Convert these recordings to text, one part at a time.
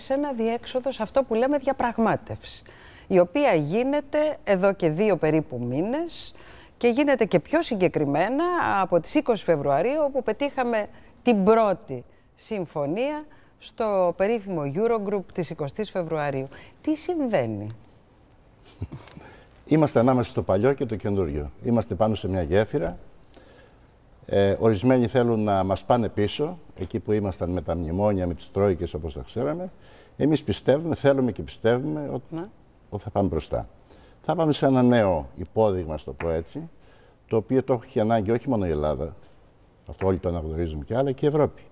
σε ένα διέξοδο σε αυτό που λέμε διαπραγμάτευση, η οποία γίνεται εδώ και δύο περίπου μήνες και γίνεται και πιο συγκεκριμένα από τις 20 Φεβρουαρίου, όπου πετύχαμε την πρώτη συμφωνία στο περίφημο Eurogroup της 20 Φεβρουαρίου. Τι συμβαίνει? Είμαστε ανάμεσα στο παλιό και το καινούριο. Είμαστε πάνω σε μια γέφυρα ε, ορισμένοι θέλουν να μας πάνε πίσω, εκεί που ήμασταν με τα μνημόνια, με τις τρόικες όπως τα ξέραμε. Εμείς πιστεύουμε, θέλουμε και πιστεύουμε ότι, ναι. θα πάμε μπροστά. Θα πάμε σε ένα νέο υπόδειγμα, στο πω έτσι, το οποίο το έχει ανάγκη όχι μόνο η Ελλάδα, αυτό όλοι το αναγνωρίζουμε και άλλα, και η Ευρώπη.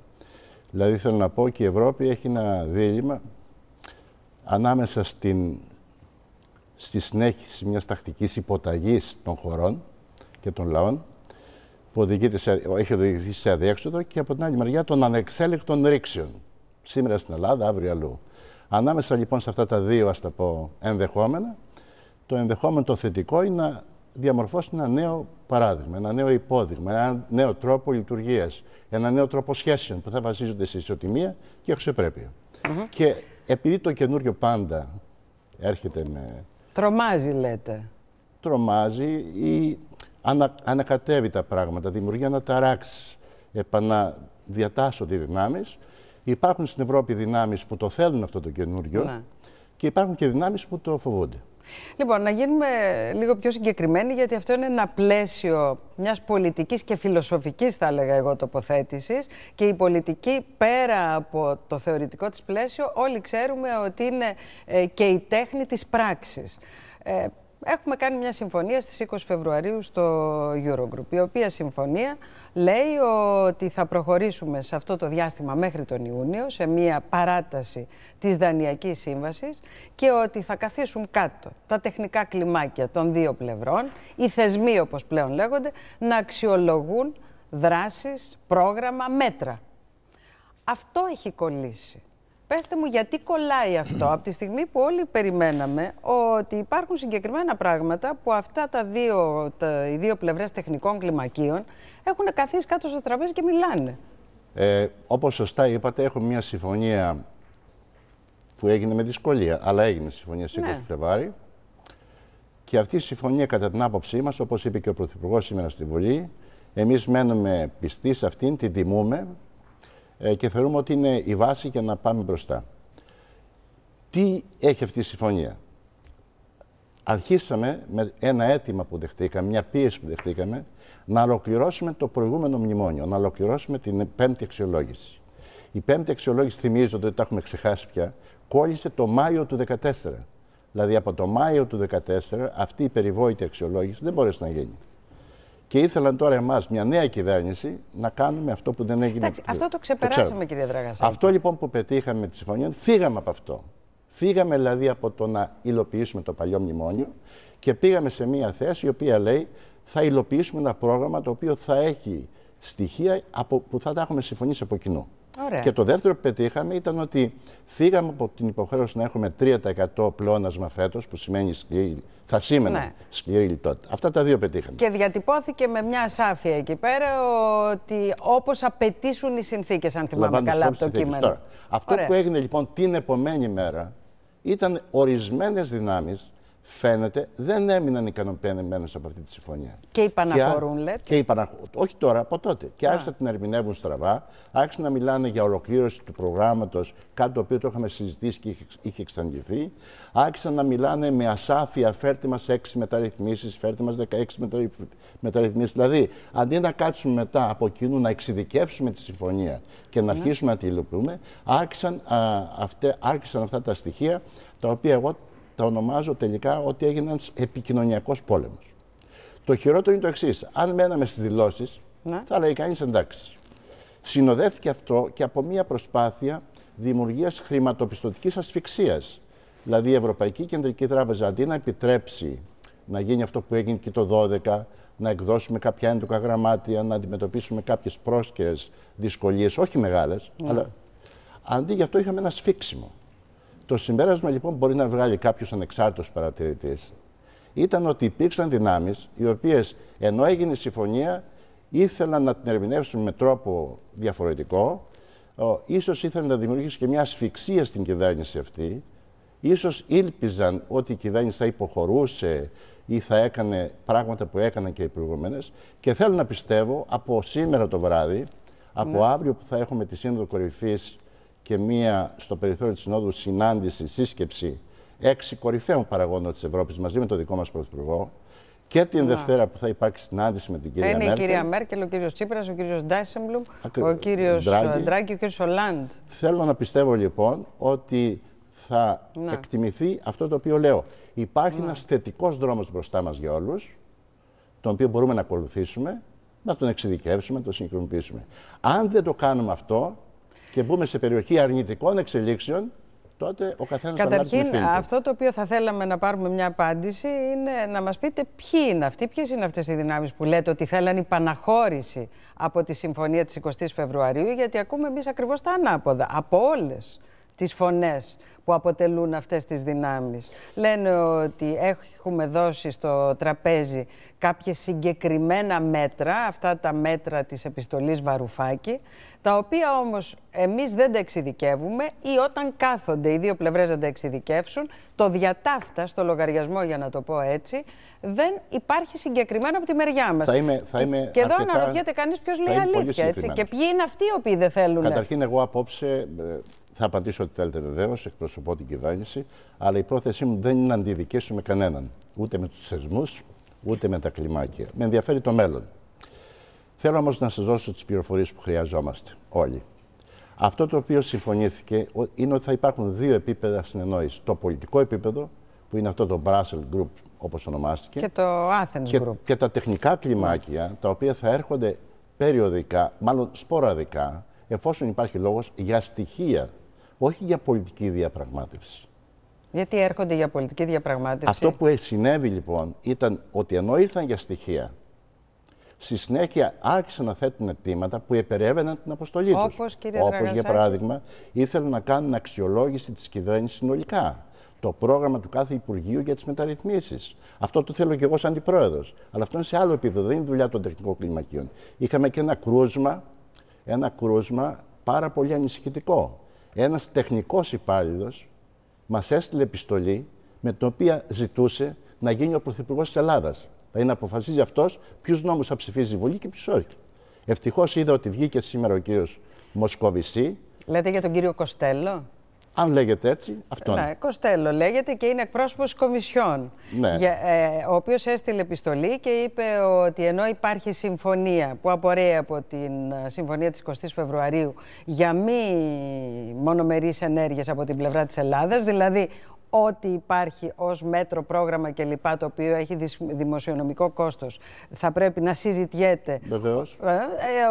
Δηλαδή θέλω να πω και η Ευρώπη έχει ένα δίλημα ανάμεσα στη συνέχιση μιας τακτικής υποταγής των χωρών και των λαών, που σε, έχει οδηγήσει σε αδιέξοδο και από την άλλη μεριά των ανεξέλεκτων ρήξεων. Σήμερα στην Ελλάδα, αύριο αλλού. Ανάμεσα λοιπόν σε αυτά τα δύο, ας τα πω, ενδεχόμενα, το ενδεχόμενο το θετικό είναι να διαμορφώσει ένα νέο παράδειγμα, ένα νέο υπόδειγμα, ένα νέο τρόπο λειτουργίας, ένα νέο τρόπο σχέσεων που θα βασίζονται σε ισοτιμία και αξιοπρέπεια. Mm -hmm. Και επειδή το καινούριο πάντα έρχεται με. Τρομάζει, λέτε. Τρομάζει ή ανα, ανακατεύει τα πράγματα, δημιουργεί αναταράξει, επαναδιατάσσονται οι δυνάμεις. Υπάρχουν στην Ευρώπη δυνάμεις που το θέλουν αυτό το καινούριο ναι. και υπάρχουν και δυνάμεις που το φοβούνται. Λοιπόν, να γίνουμε λίγο πιο συγκεκριμένοι, γιατί αυτό είναι ένα πλαίσιο μιας πολιτικής και φιλοσοφικής, θα έλεγα εγώ, τοποθέτησης. Και η πολιτική, πέρα από το θεωρητικό της πλαίσιο, όλοι ξέρουμε ότι είναι ε, και η τέχνη της πράξης. Ε, έχουμε κάνει μια συμφωνία στις 20 Φεβρουαρίου στο Eurogroup, η οποία συμφωνία λέει ότι θα προχωρήσουμε σε αυτό το διάστημα μέχρι τον Ιούνιο, σε μια παράταση της Δανειακής Σύμβασης και ότι θα καθίσουν κάτω τα τεχνικά κλιμάκια των δύο πλευρών, οι θεσμοί όπως πλέον λέγονται, να αξιολογούν δράσεις, πρόγραμμα, μέτρα. Αυτό έχει κολλήσει. Πέστε μου γιατί κολλάει αυτό από τη στιγμή που όλοι περιμέναμε ότι υπάρχουν συγκεκριμένα πράγματα που αυτά τα δύο, τα, οι δύο πλευρές τεχνικών κλιμακίων έχουν καθίσει κάτω στο τραπέζι και μιλάνε. Ε, όπως σωστά είπατε έχουμε μια συμφωνία που έγινε με δυσκολία αλλά έγινε συμφωνία στις ναι. και αυτή η συμφωνία κατά την άποψή μας όπως είπε και ο Πρωθυπουργός σήμερα στη Βουλή εμείς μένουμε πιστοί σε αυτήν, την τιμούμε ε, και θεωρούμε ότι είναι η βάση για να πάμε μπροστά. Τι έχει αυτή η συμφωνία. Αρχίσαμε με ένα αίτημα που δεχτήκαμε, μια πίεση που δεχτήκαμε, να ολοκληρώσουμε το προηγούμενο μνημόνιο, να ολοκληρώσουμε την πέμπτη αξιολόγηση. Η πέμπτη αξιολόγηση, θυμίζω ότι τα έχουμε ξεχάσει πια, κόλλησε το Μάιο του 2014. Δηλαδή από το Μάιο του 2014 αυτή η περιβόητη αξιολόγηση δεν μπορέσε να γίνει. Και ήθελαν τώρα εμάς, μια νέα κυβέρνηση, να κάνουμε αυτό που δεν έγινε. Εντάξει, αυτό το ξεπεράσαμε, το κύριε Δραγασάκη. Αυτό λοιπόν που πετύχαμε με τη συμφωνία, φύγαμε από αυτό. Φύγαμε δηλαδή από το να υλοποιήσουμε το παλιό μνημόνιο και πήγαμε σε μια θέση η οποία λέει θα υλοποιήσουμε ένα πρόγραμμα το οποίο θα έχει στοιχεία από, που θα τα έχουμε συμφωνήσει από κοινού. Και το δεύτερο που πετύχαμε ήταν ότι φύγαμε από την υποχρέωση να έχουμε 3% πλεόνασμα φέτος, που σημαίνει σκληρή, θα σήμαινε ναι. σκληρή λιτότητα. Αυτά τα δύο πετύχαμε. Και διατυπώθηκε με μια σάφια εκεί πέρα ότι όπως απαιτήσουν οι συνθήκες, αν θυμάμαι καλά από το κείμενο. αυτό που έγινε λοιπόν την επομένη μέρα ήταν ορισμένες δυνάμεις φαίνεται δεν έμειναν ικανοποιημένοι από αυτή τη συμφωνία. Και υπαναχωρούν, και, λέτε. Και υπαναχω... Όχι τώρα, από τότε. Και άρχισαν να την ερμηνεύουν στραβά, άρχισαν να μιλάνε για ολοκλήρωση του προγράμματος, κάτι το οποίο το είχαμε συζητήσει και είχε, είχε εξαντληθεί. Άρχισαν να μιλάνε με ασάφεια, φέρτε μας 6 μεταρρυθμίσεις, φέρτε μας 16 μεταρρυθμίσεις. Δηλαδή, αντί να κάτσουμε μετά από κοινού να εξειδικεύσουμε τη συμφωνία και να ναι. αρχίσουμε να τη υλοποιούμε, άρχισαν, α, άρχισαν αυτά τα στοιχεία τα οποία εγώ τα ονομάζω τελικά ότι έγιναν επικοινωνιακός πόλεμος. Το χειρότερο είναι το εξής. Αν μέναμε στις δηλώσεις, ναι. θα λέει κανείς εντάξει. Συνοδεύτηκε αυτό και από μια προσπάθεια δημιουργίας χρηματοπιστωτικής ασφυξίας. Δηλαδή, η Ευρωπαϊκή Κεντρική Τράπεζα αντί να επιτρέψει να γίνει αυτό που έγινε και το 12, να εκδώσουμε κάποια έντοκα γραμμάτια, να αντιμετωπίσουμε κάποιες πρόσκαιρες δυσκολίες, όχι μεγάλες, ναι. αλλά αντί γι' αυτό είχαμε ένα σφίξιμο. Το συμπέρασμα λοιπόν μπορεί να βγάλει κάποιος ανεξάρτητος παρατηρητής ήταν ότι υπήρξαν δυνάμεις οι οποίες ενώ έγινε συμφωνία ήθελαν να την ερμηνεύσουν με τρόπο διαφορετικό. Ίσως ήθελαν να δημιουργήσουν και μια ασφυξία στην κυβέρνηση αυτή. ίσως ήλπιζαν ότι η κυβέρνηση θα υποχωρούσε ή θα έκανε πράγματα που έκαναν και οι προηγούμενες. Και θέλω να πιστεύω από σήμερα το βράδυ, από ναι. αύριο που θα έχουμε τη Σύνοδο Κορυφής και μία στο περιθώριο της Συνόδου συνάντηση, σύσκεψη έξι κορυφαίων παραγόντων της Ευρώπης μαζί με το δικό μας Πρωθυπουργό και την Δευτέρα που θα υπάρξει συνάντηση με την κυρία Μέρκελ. Θα είναι η κυρία Μέρκελ, ο κύριος Τσίπρας, ο κύριος Ντάισεμπλουμ, Ακρι... ο κύριος ε, Ντράγκη, ο κύριος Ολάντ. Θέλω να πιστεύω λοιπόν ότι θα εκτιμηθεί αυτό το οποίο λέω. Υπάρχει ένας θετικός δρόμος δρόμος μπροστά μας για όλους, τον οποίο μπορούμε να ακολουθήσουμε, να τον εξειδικεύσουμε, να τον συγκρονοποιήσουμε. Αν δεν το κάνουμε αυτό, και μπούμε σε περιοχή αρνητικών εξελίξεων, τότε ο καθένας θα Καταρχήν, αυτό το οποίο θα θέλαμε να πάρουμε μια απάντηση είναι να μας πείτε ποιοι είναι αυτοί, ποιες είναι αυτές οι δυνάμεις που λέτε ότι θέλαν η παναχώρηση από τη συμφωνία της 20η Φεβρουαρίου, γιατί ακούμε εμείς ακριβώς τα ανάποδα από όλες τις φωνές που αποτελούν αυτές τις δυνάμεις. Λένε ότι έχουμε δώσει στο τραπέζι κάποια συγκεκριμένα μέτρα, αυτά τα μέτρα της επιστολής Βαρουφάκη, τα οποία όμως εμείς δεν τα εξειδικεύουμε ή όταν κάθονται οι δύο πλευρές να τα εξειδικεύσουν, το διατάφτα στο λογαριασμό, για να το πω έτσι, δεν υπάρχει συγκεκριμένο από τη μεριά μας. Θα είμαι, θα είμαι και, εδώ αναρωτιέται κανείς ποιος λέει αλήθεια. Έτσι, και ποιοι είναι αυτοί οι οποίοι δεν θέλουν. Καταρχήν εγώ απόψε ε, θα απαντήσω ό,τι θέλετε βεβαίως, εκπροσωπώ την κυβέρνηση, αλλά η πρόθεσή μου δεν είναι να με κανέναν. Ούτε με τους θεσμούς, ούτε με τα κλιμάκια. Με ενδιαφέρει το μέλλον. Θέλω όμως να σας δώσω τις πληροφορίες που χρειαζόμαστε όλοι. Αυτό το οποίο συμφωνήθηκε είναι ότι θα υπάρχουν δύο επίπεδα συνεννόησης. Το πολιτικό επίπεδο, που είναι αυτό το Brussels Group, όπως ονομάστηκε. Και το Athens και, Group. Και τα τεχνικά κλιμάκια, τα οποία θα έρχονται περιοδικά, μάλλον σποραδικά, εφόσον υπάρχει λόγος για στοιχεία όχι για πολιτική διαπραγμάτευση. Γιατί έρχονται για πολιτική διαπραγμάτευση. Αυτό που συνέβη λοιπόν ήταν ότι ενώ ήρθαν για στοιχεία, στη συνέχεια άρχισαν να θέτουν αιτήματα που επερεύαιναν την αποστολή τους. Όπως για παράδειγμα, ήθελαν να κάνουν αξιολόγηση της κυβέρνησης συνολικά. Το πρόγραμμα του κάθε Υπουργείου για τις μεταρρυθμίσεις. Αυτό το θέλω και εγώ σαν αντιπρόεδρος. Αλλά αυτό είναι σε άλλο επίπεδο, δεν είναι δουλειά των τεχνικών κλιμακίων. Είχαμε και ένα κρούσμα, ένα κρούσμα πάρα πολύ ανησυχητικό ένας τεχνικός υπάλληλος μας έστειλε επιστολή με την οποία ζητούσε να γίνει ο Πρωθυπουργός της Ελλάδας. Δηλαδή να αποφασίζει αυτός ποιους νόμους θα ψηφίζει η Βουλή και ποιους όχι. Ευτυχώς είδα ότι βγήκε σήμερα ο κύριος Μοσκοβισή. Λέτε για τον κύριο Κοστέλο. Αν λέγεται έτσι, αυτό είναι. Ναι, Κοστέλο λέγεται και είναι εκπρόσωπος Κομισιόν. Ναι. Για, ε, ο οποίος έστειλε επιστολή και είπε ότι ενώ υπάρχει συμφωνία που απορρέει από την ε, συμφωνία της 20 Φεβρουαρίου για μη μονομερείς ενέργειες από την πλευρά της Ελλάδας, δηλαδή ό,τι υπάρχει ως μέτρο, πρόγραμμα κλπ. το οποίο έχει δημοσιονομικό κόστος θα πρέπει να συζητιέται. Βεβαίως. Ε, ε,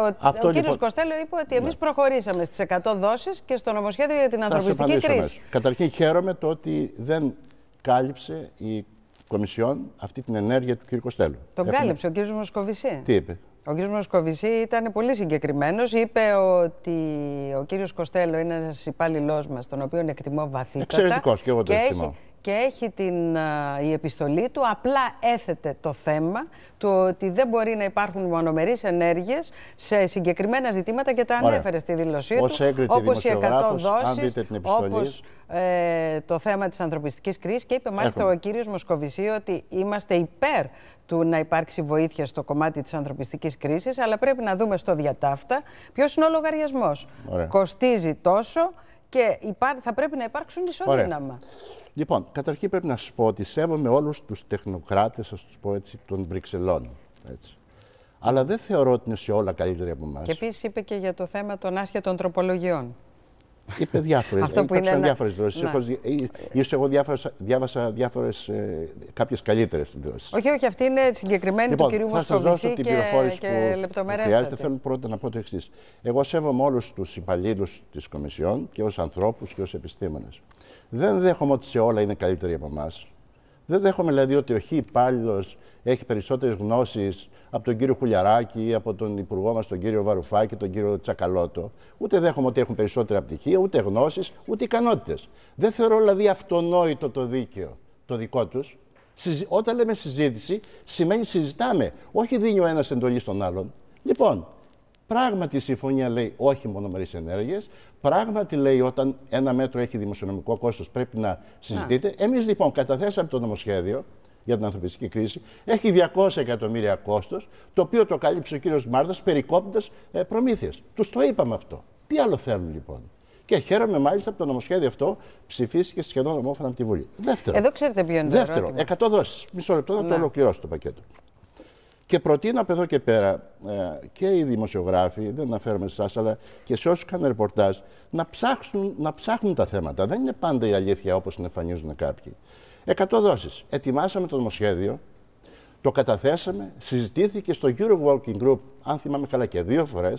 ο, Αυτό ο λοιπόν κύριος Κοστέλο είπε ότι εμείς ναι. προχωρήσαμε στις 100 δόσεις και στο νομοσχέδιο για την ανθρωπιστική κρίση. Καταρχήν χαίρομαι το ότι δεν κάλυψε η Κομισιόν αυτή την ενέργεια του κ. Κοστέλου. Τον Έχουμε... κάλυψε ο κ. Μοσκοβισή. Τι είπε. Ο κ. Μοσκοβισή ήταν πολύ συγκεκριμένος. Είπε ότι ο κύριος Κοστέλο είναι ένας υπάλληλός μας, τον οποίο εκτιμώ βαθύτατα. Εξαιρετικός και εγώ τον εκτιμώ. και έχει την, η επιστολή του, απλά έθετε το θέμα του ότι δεν μπορεί να υπάρχουν μονομερείς ενέργειες σε συγκεκριμένα ζητήματα και τα ανέφερε στη δήλωσή του, όπως οι 100 δόσεις, όπως ε, το θέμα της ανθρωπιστικής κρίσης και είπε μάλιστα ο κύριος Μοσκοβισή ότι είμαστε υπέρ του να υπάρξει βοήθεια στο κομμάτι της ανθρωπιστικής κρίσης, αλλά πρέπει να δούμε στο διατάφτα ποιος είναι ο λογαριασμός. Κοστίζει τόσο και θα πρέπει να υπάρξουν ισοδύναμα. Λοιπόν, καταρχήν πρέπει να σου πω ότι σέβομαι όλους τους τεχνοκράτες, ας τους πω έτσι, των Βρυξελών. Αλλά δεν θεωρώ ότι είναι σε όλα καλύτεροι από εμάς. Και επίσης είπε και για το θέμα των άσχετων τροπολογιών. Είπε διάφορες Υπήρξαν διάφορε δρόσει. Ναι. σω ε, εγώ διάβασα διάφορες. κάποιες καλύτερες δρόσει. Όχι, όχι, αυτή είναι συγκεκριμένη λοιπόν, του κυρίου Μοσκοβίση. Θα σας δώσω την πληροφόρηση που χρειάζεται. Θέλω πρώτα να πω το εξής. Εγώ σέβομαι όλους τους υπαλλήλους της Κομισιόν και ως ανθρώπους και ως επιστήμονες. Δεν δέχομαι ότι σε όλα είναι καλύτεροι από εμάς. Δεν δέχομαι δηλαδή ότι ο Χ υπάλληλος έχει περισσότερες γνώσεις από τον κύριο Χουλιαράκη ή από τον υπουργό μας, τον κύριο Βαρουφάκη, τον κύριο Τσακαλώτο. Ούτε δέχομαι ότι έχουν περισσότερα πτυχία, ούτε γνώσεις, ούτε ικανότητες. Δεν θεωρώ δηλαδή αυτονόητο το δίκαιο το δικό τους. Όταν λέμε συζήτηση, σημαίνει συζητάμε. Όχι δίνει ο ένας εντολή στον άλλον. Λοιπόν, Πράγματι η συμφωνία λέει όχι μονομερεί ενέργειες. Πράγματι λέει όταν ένα μέτρο έχει δημοσιονομικό κόστος πρέπει να συζητείτε. Ναι. Εμείς λοιπόν καταθέσαμε το νομοσχέδιο για την ανθρωπιστική κρίση. Έχει 200 εκατομμύρια κόστος, το οποίο το κάλυψε ο κύριος Μάρδα περικόπτοντας ε, προμήθειες. Τους το είπαμε αυτό. Τι άλλο θέλουν λοιπόν. Και χαίρομαι μάλιστα που το νομοσχέδιο αυτό ψηφίστηκε σχεδόν ομόφωνα από τη Βουλή. Δεύτερο. Εδώ ξέρετε ποιο είναι το Δεύτερο. Μισό λεπτό να το ναι. ολοκληρώσω το πακέτο. Και προτείνω από εδώ και πέρα ε, και οι δημοσιογράφοι, δεν αναφέρομαι σε εσάς, αλλά και σε όσους κάνουν ρεπορτάζ, να ψάχνουν, να ψάχνουν τα θέματα. Δεν είναι πάντα η αλήθεια όπως την εμφανίζουν κάποιοι. Εκατό δόσεις. Ετοιμάσαμε το νομοσχέδιο, το καταθέσαμε, συζητήθηκε στο Euro Walking Group, αν θυμάμαι καλά και δύο φορές.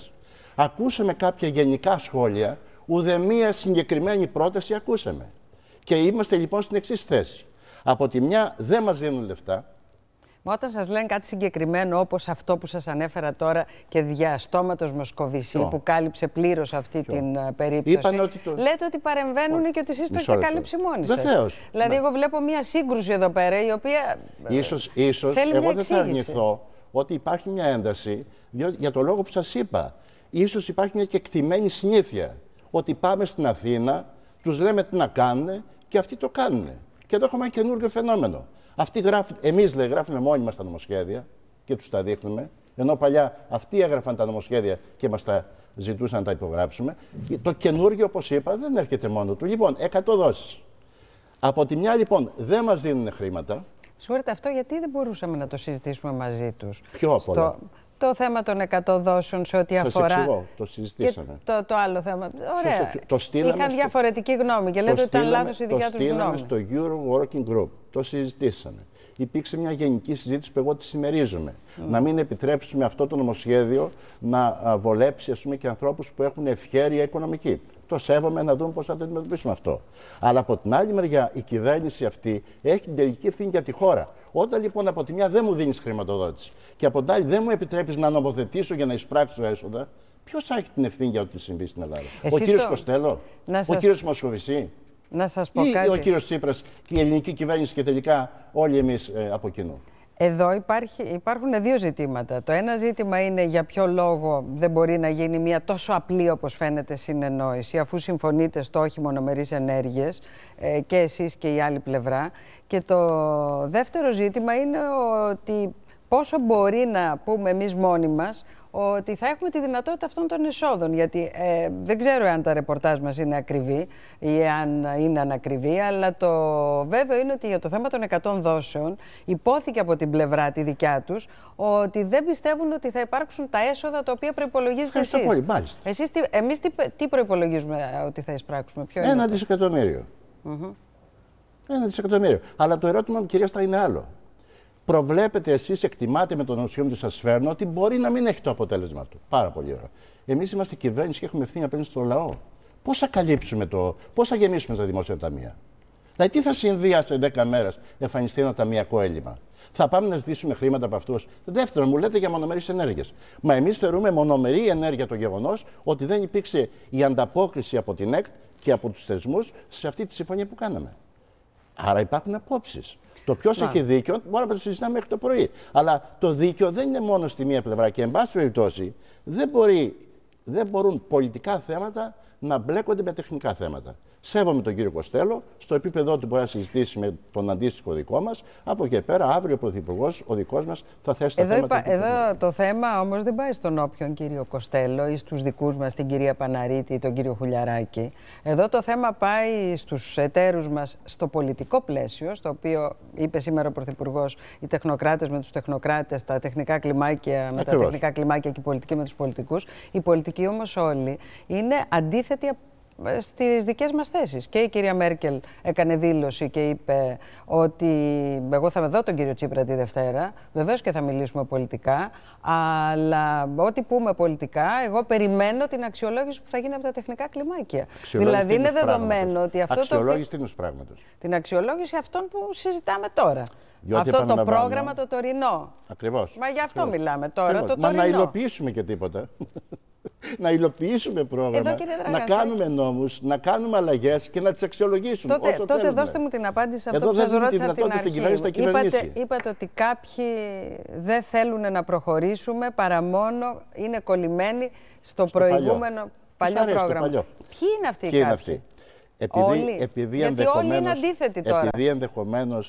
Ακούσαμε κάποια γενικά σχόλια, ούτε μία συγκεκριμένη πρόταση ακούσαμε. Και είμαστε λοιπόν στην εξής θέση. Από τη μια δεν μας δίνουν λεφτά, Μα όταν σας λένε κάτι συγκεκριμένο όπως αυτό που σας ανέφερα τώρα και διαστόματος Μοσκοβισή που κάλυψε πλήρως αυτή την ε, περίπτωση. ότι Λέτε ότι παρεμβαίνουν και ότι εσείς το έχετε κάλυψει μόνοι σας. Βεβαίως. Δηλαδή, ναι. εγώ βλέπω μία σύγκρουση εδώ πέρα η οποία. Ε, ίσως, ίσως εγώ δεν θα αρνηθώ ότι υπάρχει μια ένταση για το λόγο που σας είπα. Ίσως υπάρχει μια κεκτημένη συνήθεια ότι πάμε στην Αθήνα, τους λέμε τι να κάνουν και αυτοί το κάνουν. Και εδώ έχουμε ένα καινούργιο φαινόμενο. Αυτοί εμείς λέει, γράφουμε μόνοι μας τα νομοσχέδια και τους τα δείχνουμε. Ενώ παλιά αυτοί έγραφαν τα νομοσχέδια και μας τα ζητούσαν να τα υπογράψουμε. Το καινούργιο, όπως είπα, δεν έρχεται μόνο του. Λοιπόν, 100 δόσεις. Από τη μια, λοιπόν, δεν μας δίνουν χρήματα. Συγχωρείτε, αυτό γιατί δεν μπορούσαμε να το συζητήσουμε μαζί τους. Πιο από όλα. Το θέμα των 100 δόσεων σε ό,τι αφορά. Σας εξηγώ, το συζητήσαμε. το, το άλλο θέμα. Ωραία. Το Είχαν στο... διαφορετική γνώμη και λέτε ότι ήταν λάθος η δικιά τους γνώμη. Το στείλαμε στο Euro Working Group. Το συζητήσαμε. Υπήρξε μια γενική συζήτηση που εγώ τη συμμερίζομαι. Mm. Να μην επιτρέψουμε αυτό το νομοσχέδιο να βολέψει ας πούμε, και ανθρώπους που έχουν ευχέρεια οικονομική. Το σέβομαι να δούμε πώς θα το αντιμετωπίσουμε αυτό. Αλλά από την άλλη μεριά, η κυβέρνηση αυτή έχει την τελική ευθύνη για τη χώρα. Όταν λοιπόν από τη μια δεν μου δίνεις χρηματοδότηση και από την άλλη δεν μου επιτρέπεις να νομοθετήσω για να εισπράξω έσοδα, ποιος έχει την ευθύνη για ό,τι συμβεί στην Ελλάδα, Ο κύριος το... Κοστέλο, σας... ο κύριος Μοσχοβησί. Να σας πω ή κάτι. ο κύριος Τσίπρας και η ελληνική κυβέρνηση και τελικά όλοι εμείς ε, από κοινού. Εδώ υπάρχει, υπάρχουν δύο ζητήματα. Το ένα ζήτημα είναι για ποιο λόγο δεν μπορεί να γίνει μια τόσο απλή όπως φαίνεται συνεννόηση αφού συμφωνείτε στο όχι μονομερείς ενέργειες ε, και εσείς και η άλλη πλευρά. Και το δεύτερο ζήτημα είναι ότι πόσο μπορεί να πούμε εμείς μόνοι μας ότι θα έχουμε τη δυνατότητα αυτών των εσόδων. Γιατί ε, δεν ξέρω αν τα ρεπορτάζ μας είναι ακριβή ή αν είναι ανακριβή, αλλά το βέβαιο είναι ότι για το θέμα των 100 δόσεων υπόθηκε από την πλευρά τη δικιά τους ότι δεν πιστεύουν ότι θα υπάρξουν τα έσοδα τα οποία προϋπολογίζετε Ευχαριστώ εσείς. Πολύ, μάλιστα. εμείς τι, τι προϋπολογίζουμε ε, ότι θα εισπράξουμε. Ποιο Ένα δισεκατομμύριο. Mm -hmm. Ένα δισεκατομμύριο. Αλλά το ερώτημα μου, κυρία θα είναι άλλο προβλέπετε εσείς, εκτιμάτε με τον νοσοκομείο που σας φέρνω ότι μπορεί να μην έχει το αποτέλεσμα του. Πάρα πολύ ωραία. Εμείς είμαστε κυβέρνηση και έχουμε ευθύνη απέναντι στο λαό. Πώς θα καλύψουμε το, πώς θα γεμίσουμε τα δημόσια ταμεία. Δηλαδή, τι θα συμβεί αν σε 10 μέρες εμφανιστεί ένα ταμιακό έλλειμμα. Θα πάμε να ζητήσουμε χρήματα από αυτούς. Δεύτερον, μου λέτε για μονομερείς ενέργειες. Μα εμείς θεωρούμε μονομερή ενέργεια το γεγονός ότι δεν υπήρξε η ανταπόκριση από την ΕΚΤ και από τους θεσμούς σε αυτή τη συμφωνία που κάναμε. Άρα υπάρχουν απόψεις. Το ποιος έχει δίκιο, μπορεί να το συζητάμε μέχρι το πρωί. Αλλά το δίκιο δεν είναι μόνο στη μία πλευρά. Και, εν πάση περιπτώσει, δεν, μπορεί, δεν μπορούν πολιτικά θέματα να μπλέκονται με τεχνικά θέματα. Σέβομαι τον κύριο Κοστέλο. Στο επίπεδο ότι μπορεί να συζητήσει με τον αντίστοιχο δικό μας. Από εκεί πέρα, αύριο ο Πρωθυπουργός, ο δικός μας, θα θέσει τα θέματα. Εδώ το θέμα όμως δεν πάει στον όποιον κύριο Κοστέλο ή στους δικούς μας, την κυρία Παναρίτη ή τον κύριο Χουλιαράκη. Εδώ το θέμα πάει στους εταίρους μας στο πολιτικό πλαίσιο, στο οποίο είπε σήμερα ο Πρωθυπουργός οι τεχνοκράτες με τους τεχνοκράτες, τα τεχνικά κλιμάκια με τα τεχνικά κλιμάκια και οι πολιτική με τους πολιτικούς. Η πολιτική όμως όλοι είναι αντίθετοι στις δικές μας θέσεις. Και η κυρία Μέρκελ έκανε δήλωση και είπε ότι εγώ θα με δω τον κύριο Τσίπρα τη Δευτέρα, βεβαίως και θα μιλήσουμε πολιτικά, αλλά ό,τι πούμε πολιτικά, εγώ περιμένω την αξιολόγηση που θα γίνει από τα τεχνικά κλιμάκια. Δηλαδή είναι δεδομένο ότι αυτό αξιολόγηση το... Αξιολόγηση πράγματος. Την αξιολόγηση αυτών που συζητάμε τώρα. Διότι αυτό το πρόγραμμα το τωρινό. Ακριβώς. Μα γι' αυτό Ακριβώς. μιλάμε τώρα. Το τωρινό. Μα να υλοποιήσουμε και τίποτα να υλοποιήσουμε πρόγραμμα, να κάνουμε νόμους, να κάνουμε αλλαγές και να τις αξιολογήσουμε. Τότε, όσο τότε δώστε μου την απάντηση σε αυτό που σα ρώτησα από την αρχή. Στην είπατε, ότι κάποιοι δεν θέλουν να προχωρήσουμε παρά μόνο είναι κολλημένοι στο, προηγούμενο παλιό, πρόγραμμα. Παλιό. Ποιοι είναι αυτοί οι κάποιοι. όλοι. Επειδή Γιατί όλοι είναι αντίθετοι τώρα. Επειδή ενδεχομένως,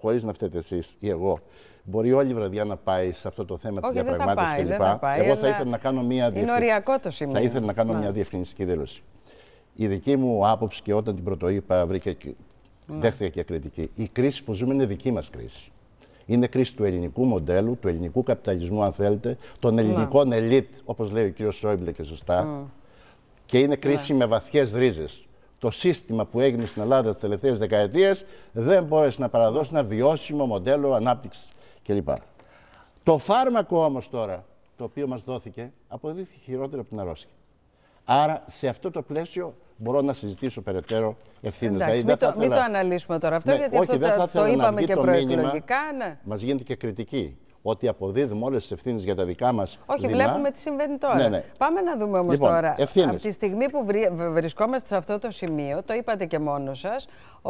χωρίς να φταίτε εσείς ή εγώ, Μπορεί όλη η βραδιά να πάει σε αυτό το θέμα της διαπραγμάτευση κλπ. Εγώ θα ήθελα να κάνω μια σημείο. Θα ήθελα να κάνω ναι. μια διευκρινιστική δήλωση. Η δική μου άποψη και όταν την πρωτοείπα βρήκε και ναι. δέχτηκα και κριτική. Η κρίση που ζούμε είναι δική μας κρίση. Είναι κρίση του ελληνικού μοντέλου, του ελληνικού καπιταλισμού, αν θέλετε, των ναι. ελληνικών ελίτ, όπως λέει ο κ. Σόιμπλε και σωστά. Και είναι κρίση με βαθιές ρίζες το σύστημα που έγινε στην Ελλάδα τις τελευταίες δεκαετίες δεν μπόρεσε να παραδώσει ένα βιώσιμο μοντέλο ανάπτυξης κλπ. Το φάρμακο όμως τώρα, το οποίο μας δόθηκε, αποδείχθηκε χειρότερο από την αρρώστια. Άρα, σε αυτό το πλαίσιο μπορώ να συζητήσω περαιτέρω ευθύνες. Δηλαδή, μην, το, μην το αναλύσουμε τώρα αυτό, ναι, γιατί όχι, αυτό θα το, είπαμε και προεκλογικά. Ναι. Μας γίνεται και κριτική ότι αποδίδουμε όλες τις ευθύνες για τα δικά μας. Όχι, βλέπουμε τι συμβαίνει τώρα. Ναι, ναι. Πάμε να δούμε όμως λοιπόν, τώρα. Ευθύνες. Από τη στιγμή που βρισκόμαστε σε αυτό το σημείο, το είπατε και μόνος σας,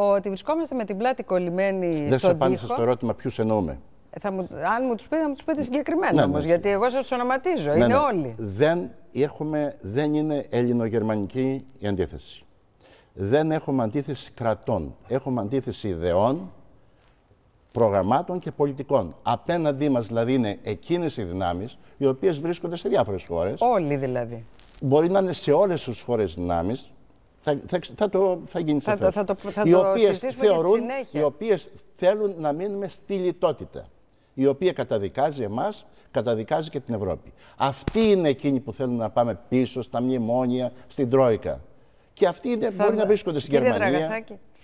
ότι βρισκόμαστε με την πλάτη κολλημένη Δεν στον απάντησα στο ερώτημα ποιους εννοούμε. Θα μου, αν μου τους πείτε, θα μου τους πείτε συγκεκριμένα ναι, όμως, ναι. γιατί εγώ σας του ονοματίζω. Ναι, είναι ναι. όλοι. Δεν, έχουμε, δεν είναι ελληνογερμανική η αντίθεση. Δεν έχουμε αντίθεση κρατών. Έχουμε αντίθεση ιδεών, προγραμμάτων και πολιτικών. Απέναντί μας δηλαδή είναι εκείνες οι δυνάμεις, οι οποίες βρίσκονται σε διάφορες χώρες. Όλοι δηλαδή. Μπορεί να είναι σε όλες τις χώρες δυνάμεις, θα, θα, θα, το, θα γίνει σε Θα, θα το, θα οι το οποίες θεωρούν, Οι οποίες θέλουν να μείνουμε στη λιτότητα η οποία καταδικάζει εμάς, καταδικάζει και την Ευρώπη. Αυτή είναι εκείνη που θέλουν να πάμε πίσω στα μνημόνια, στην Τρόικα. Και αυτοί είναι, μπορεί να βρίσκονται στην Κύριε Γερμανία.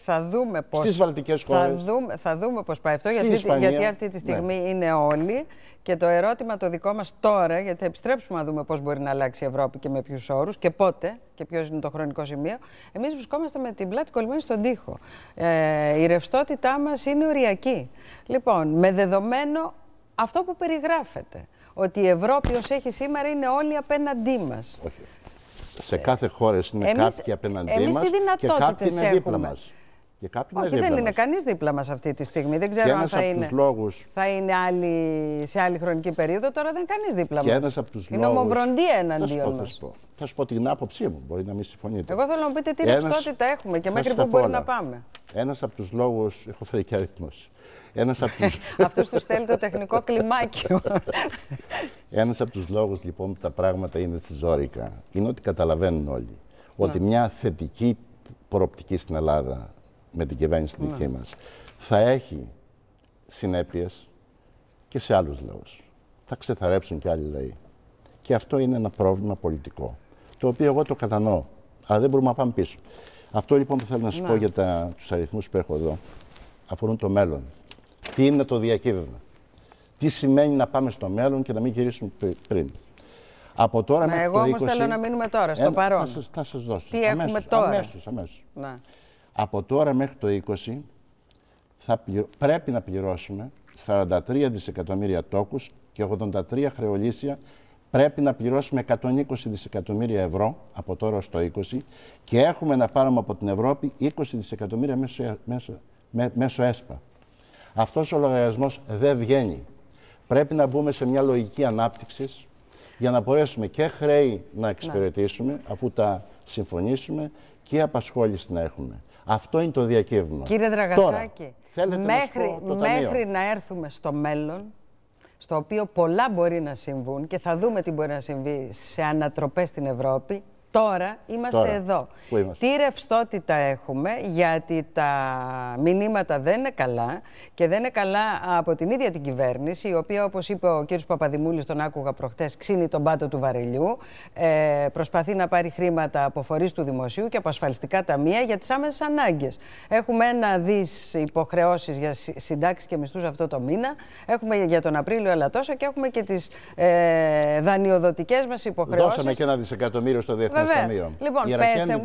Θα δούμε πώς, Θα δούμε, θα δούμε πώς πάει αυτό, γιατί, γιατί αυτή τη ναι. στιγμή είναι όλοι. Και το ερώτημα το δικό μας τώρα, γιατί θα επιστρέψουμε να δούμε πώς μπορεί να αλλάξει η Ευρώπη και με ποιους όρους. και πότε και ποιος είναι το χρονικό σημείο. Εμείς βρισκόμαστε με την πλάτη κολλημένη στον τοίχο. Ε, η ρευστότητά μας είναι οριακή. Λοιπόν, με δεδομένο αυτό που περιγράφεται, ότι η Ευρώπη ως έχει σήμερα είναι όλοι απέναντί μας. Σε κάθε χώρα είναι κάποιοι απέναντί μα. μας και κάποιοι είναι δίπλα έχουμε. μας. Και Όχι, δεν είναι κανείς δίπλα μας αυτή τη στιγμή. Δεν ξέρω αν θα είναι. λόγους... Θα είναι άλλη, σε άλλη χρονική περίοδο. Τώρα δεν είναι κανείς δίπλα μα. Είναι λόγους... ομοβροντία εναντίον μας. Θα, σου πω, την άποψή μου. Μπορεί να μην συμφωνείτε. Εγώ θέλω να μου πείτε τι ένας... ρευστότητα έχουμε και μέχρι πού μπορεί να πάμε. Ένας από τους λόγους. Έχω φέρει και αριθμό. Αυτό του στέλνει το τεχνικό κλιμάκιο. Ένας από τους λόγους λοιπόν που τα πράγματα είναι στη ζώρικα είναι ότι καταλαβαίνουν όλοι ότι μια θετική προοπτική στην Ελλάδα με την κυβέρνηση ναι. δική μας, θα έχει συνέπειες και σε άλλους λαούς. Θα ξεθαρέψουν και άλλοι λαοί. Και αυτό είναι ένα πρόβλημα πολιτικό, το οποίο εγώ το κατανοώ, αλλά δεν μπορούμε να πάμε πίσω. Αυτό λοιπόν που θέλω να σας πω ναι. για τα, τους αριθμούς που έχω εδώ, αφορούν το μέλλον. Τι είναι το διακύβευμα. Τι σημαίνει να πάμε στο μέλλον και να μην γυρίσουμε πριν. Από τώρα ναι, μέχρι εγώ το 20... Εγώ όμως θέλω να μείνουμε τώρα, στο παρόν. Θα σας, θα δώσω. Τι αμέσως, έχουμε τώρα. Αμέσως, Ναι από τώρα μέχρι το 20 θα πρέπει να πληρώσουμε 43 δισεκατομμύρια τόκους και 83 χρεολύσια πρέπει να πληρώσουμε 120 δισεκατομμύρια ευρώ από τώρα στο 20 και έχουμε να πάρουμε από την Ευρώπη 20 δισεκατομμύρια μέσω, μέσω, μέσω ΕΣΠΑ. Αυτός ο λογαριασμός δεν βγαίνει. Πρέπει να μπούμε σε μια λογική ανάπτυξης για να μπορέσουμε και χρέη να εξυπηρετήσουμε ναι. αφού τα συμφωνήσουμε και απασχόληση να έχουμε. Αυτό είναι το διακύβημα. Κύριε Δραγασάκη, μέχρι, να, μέχρι να έρθουμε στο μέλλον, στο οποίο πολλά μπορεί να συμβούν και θα δούμε τι μπορεί να συμβεί σε ανατροπές στην Ευρώπη, Τώρα είμαστε εδώ. Πού είμαστε. Τι ρευστότητα έχουμε, γιατί τα μηνύματα δεν είναι καλά και δεν είναι καλά από την ίδια την κυβέρνηση, η οποία, όπως είπε ο κ. Παπαδημούλης, τον άκουγα προχτές, ξύνει τον πάτο του βαρελιού, ε, προσπαθεί να πάρει χρήματα από φορείς του δημοσίου και από ασφαλιστικά ταμεία για τις άμεσες ανάγκες. Έχουμε ένα δις υποχρεώσεις για συντάξεις και μισθούς αυτό το μήνα, έχουμε για τον Απρίλιο αλλά τόσο και έχουμε και τις ε, δανειοδοτικές μας υποχρεώσεις. Δώσαμε και ένα δισεκατομμύριο στο Διεθνές Ταμείο. Λοιπόν,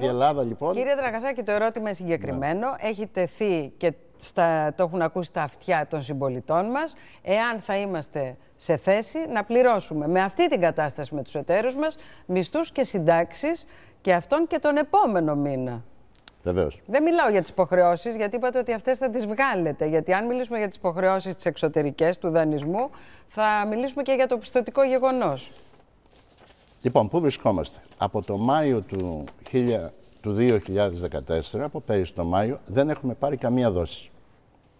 η Ελλάδα, λοιπόν. Κύριε Δραγασάκη, το ερώτημα είναι συγκεκριμένο. Ναι. Έχει τεθεί και στα, το έχουν ακούσει τα αυτιά των συμπολιτών μας, εάν θα είμαστε σε θέση να πληρώσουμε με αυτή την κατάσταση με τους εταίρους μας μισθούς και συντάξεις και αυτόν και τον επόμενο μήνα. Βεβαίως. Δεν μιλάω για τις υποχρεώσεις, γιατί είπατε ότι αυτές θα τις βγάλετε. Γιατί αν μιλήσουμε για τις υποχρεώσεις τις εξωτερικές του δανεισμού, θα μιλήσουμε και για το πιστοτικό γεγονός. Λοιπόν, πού βρισκόμαστε. Από το Μάιο του, 1000, του 2014, από πέρυσι το Μάιο, δεν έχουμε πάρει καμία δόση.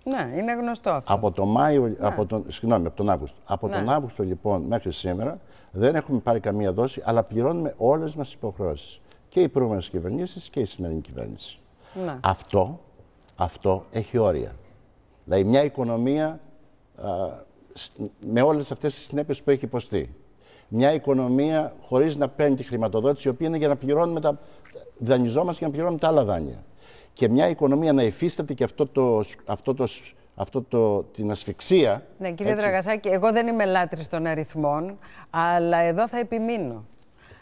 Ναι, είναι γνωστό αυτό. Από τον Μάιο, ναι. από τον, συγγνώμη, από τον Αύγουστο. Από ναι. τον Αύγουστο λοιπόν μέχρι σήμερα δεν έχουμε πάρει καμία δόση, αλλά πληρώνουμε όλες μας τι υποχρεώσεις. Και οι προηγούμενες κυβερνήσεις και η σημερινή κυβέρνηση. Ναι. Αυτό, αυτό έχει όρια. Δηλαδή μια οικονομία α, με όλες αυτές τις συνέπειες που έχει υποστεί μια οικονομία χωρίς να παίρνει τη χρηματοδότηση, η οποία είναι για να πληρώνουμε τα. δανειζόμαστε για να πληρώνουμε τα άλλα δάνεια. Και μια οικονομία να υφίσταται και αυτό το, αυτό το αυτό το, την ασφυξία. Ναι, κύριε έτσι. Τραγασάκη, εγώ δεν είμαι λάτρης των αριθμών, αλλά εδώ θα επιμείνω.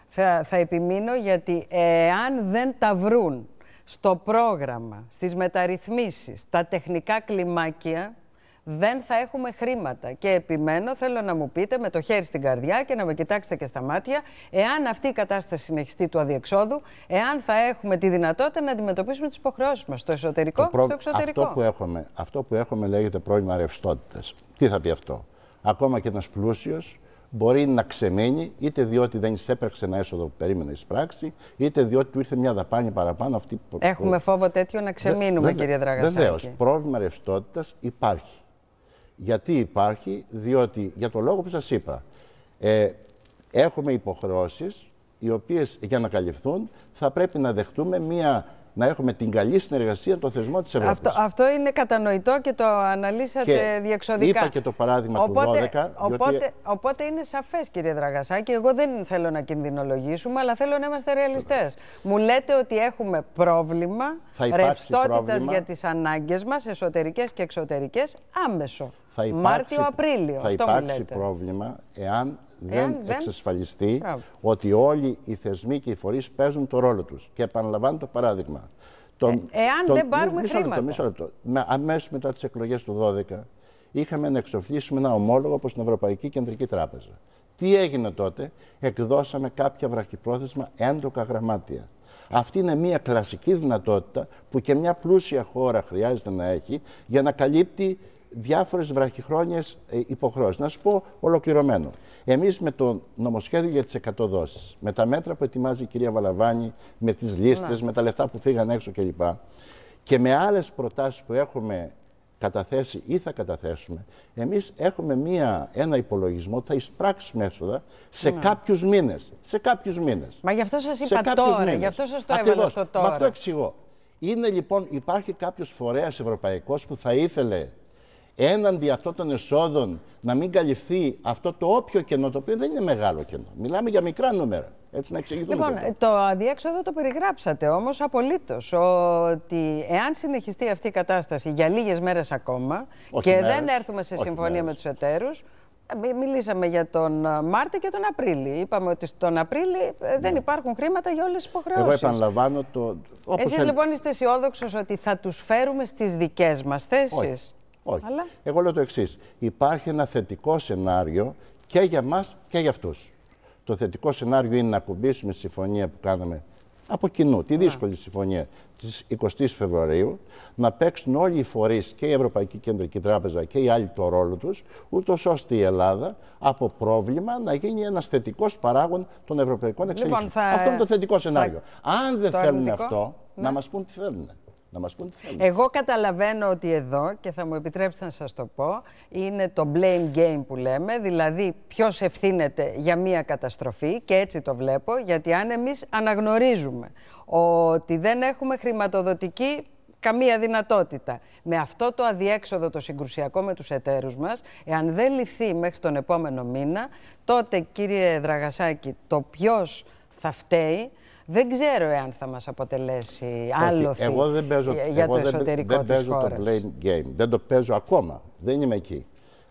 Θα, θα επιμείνω γιατί εάν δεν τα βρουν στο πρόγραμμα, στις μεταρρυθμίσεις, τα τεχνικά κλιμάκια, δεν θα έχουμε χρήματα. Και επιμένω, θέλω να μου πείτε με το χέρι στην καρδιά και να με κοιτάξετε και στα μάτια, εάν αυτή η κατάσταση συνεχιστεί του αδιεξόδου, εάν θα έχουμε τη δυνατότητα να αντιμετωπίσουμε τις υποχρεώσεις μας στο εσωτερικό και στο εξωτερικό. Αυτό που, έχουμε, αυτό που έχουμε λέγεται πρόβλημα ρευστότητας. Τι θα πει αυτό. Ακόμα και ένας πλούσιος μπορεί να ξεμείνει είτε διότι δεν εισέπραξε ένα έσοδο που περίμενε εισπράξει, είτε διότι του ήρθε μια δαπάνη παραπάνω. Αυτή... Έχουμε φόβο τέτοιο να ξεμείνουμε, δε, κύριε Δραγασάκη. Βεβαίως. Πρόβλημα ρευστότητας υπάρχει. Γιατί υπάρχει, διότι για το λόγο που σας είπα, ε, έχουμε υποχρεώσεις οι οποίες για να καλυφθούν θα πρέπει να δεχτούμε μία να έχουμε την καλή συνεργασία των θεσμών της Ευρώπης. Αυτό, αυτό είναι κατανοητό και το αναλύσατε και διεξοδικά. Είπα και το παράδειγμα του 12. Οπότε, οπότε είναι σαφές, κύριε Δραγασάκη. Εγώ δεν θέλω να κινδυνολογήσουμε, αλλά θέλω να είμαστε ρεαλιστές. Μου λέτε ότι έχουμε πρόβλημα ρευστότητα για τις ανάγκες μας, εσωτερικές και εξωτερικές, άμεσο. Μάρτιο-Απρίλιο. Θα υπάρξει, θα αυτό υπάρξει πρόβλημα εάν δεν, δεν εξασφαλιστεί ότι όλοι οι θεσμοί και οι φορείς παίζουν το ρόλο τους. Και επαναλαμβάνω το παράδειγμα. Ε, εάν δεν πάρουμε μισό χρήματα. Μισό λεπτό. αμέσως μετά τις εκλογές του 2012, είχαμε να εξοφλήσουμε ένα ομόλογο από την Ευρωπαϊκή Κεντρική Τράπεζα. Τι έγινε τότε, εκδώσαμε κάποια βραχυπρόθεσμα έντοκα γραμμάτια. Αυτή είναι μια κλασική δυνατότητα που και μια πλούσια χώρα χρειάζεται να έχει για να καλύπτει διάφορες βραχυχρόνιες ε, υποχρεώσεις. Να σου πω ολοκληρωμένο. Εμείς με το νομοσχέδιο για τις 100 με τα μέτρα που ετοιμάζει η κυρία Βαλαβάνη, με τις λίστες, ναι. με τα λεφτά που φύγαν έξω κλπ. Και με άλλες προτάσεις που έχουμε καταθέσει ή θα καταθέσουμε, εμείς έχουμε μία, ένα υπολογισμό ότι θα εισπράξουμε έσοδα σε ναι. κάποιους μήνες. μήνες. Σε κάποιους μήνες. Μα γι' αυτό σας είπα τώρα, γι' αυτό σας το έβαλα στο τώρα. Μα αυτό εξηγώ. Είναι λοιπόν, υπάρχει κάποιος φορέας ευρωπαϊκός που θα ήθελε έναντι αυτών των εσόδων να μην καλυφθεί αυτό το όποιο κενό, το οποίο δεν είναι μεγάλο κενό. Μιλάμε για μικρά νούμερα. Έτσι να λοιπόν, το αδιέξοδο το περιγράψατε όμως απολύτως, ότι εάν συνεχιστεί αυτή η κατάσταση για λίγες μέρες ακόμα και δεν έρθουμε σε συμφωνία με τους εταίρους, ε, Μιλήσαμε για τον ε, Μάρτιο και τον Απρίλιο. Είπαμε ότι στον Απρίλιο ε, δεν ναι. υπάρχουν χρήματα για όλες τις υποχρεώσεις. Εγώ επαναλαμβάνω το. Εσεί λοιπόν είστε αισιόδοξος ότι θα τους φέρουμε στις δικές μας θέσεις. Όχι. Αλλά... Εγώ λέω το εξής. Υπάρχει ένα θετικό σενάριο και για μας και για αυτούς. Το θετικό σενάριο είναι να κουμπίσουμε τη συμφωνία που κάναμε από κοινού, τη ναι. δύσκολη συμφωνία της 20η Φεβρουαρίου, να παίξουν όλοι οι φορείς και η Ευρωπαϊκή Κεντρική Τράπεζα και οι άλλοι το ρόλο τους, ούτως ώστε η Ελλάδα από πρόβλημα να γίνει ένας θετικός παράγον των ευρωπαϊκών εξελίξεων. Λοιπόν, αυτό είναι το θετικό σενάριο. Αν δεν θέλουν αυτό, να ναι. μας πούν τι θέλουν να Εγώ καταλαβαίνω ότι εδώ, και θα μου επιτρέψετε να σας το πω, είναι το blame game που λέμε, δηλαδή ποιος ευθύνεται για μία καταστροφή και έτσι το βλέπω, γιατί αν εμείς αναγνωρίζουμε ότι δεν έχουμε χρηματοδοτική καμία δυνατότητα. Με αυτό το αδιέξοδο το συγκρουσιακό με τους εταίρους μας, εάν δεν λυθεί μέχρι τον επόμενο μήνα, τότε κύριε Δραγασάκη, το ποιος θα φταίει δεν ξέρω εάν θα μας αποτελέσει άλλο Εγώ για το εσωτερικό δεν, Εγώ δεν παίζω το blame game. Δεν το παίζω ακόμα. Δεν είμαι εκεί.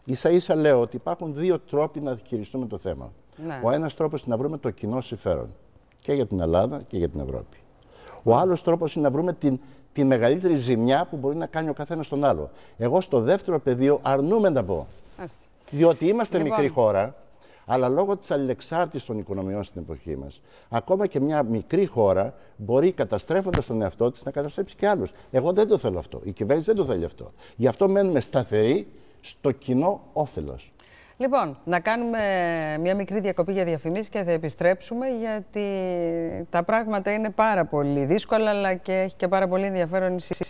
Ίσα ίσα λέω ότι υπάρχουν δύο τρόποι να χειριστούμε το θέμα. Ναι. Ο ένας τρόπος είναι να βρούμε το κοινό συμφέρον. Και για την Ελλάδα και για την Ευρώπη. Ο άλλος τρόπος είναι να βρούμε την, τη μεγαλύτερη ζημιά που μπορεί να κάνει ο καθένας τον άλλο. Εγώ στο δεύτερο πεδίο αρνούμε να πω. Άστε. Διότι είμαστε λοιπόν. μικρή χώρα αλλά λόγω της αλληλεξάρτησης των οικονομιών στην εποχή μας, ακόμα και μια μικρή χώρα μπορεί καταστρέφοντας τον εαυτό της να καταστρέψει και άλλους. Εγώ δεν το θέλω αυτό. Η κυβέρνηση δεν το θέλει αυτό. Γι' αυτό μένουμε σταθεροί στο κοινό όφελος. Λοιπόν, να κάνουμε μια μικρή διακοπή για διαφημίσεις και θα επιστρέψουμε γιατί τα πράγματα είναι πάρα πολύ δύσκολα αλλά και έχει και πάρα πολύ ενδιαφέρον η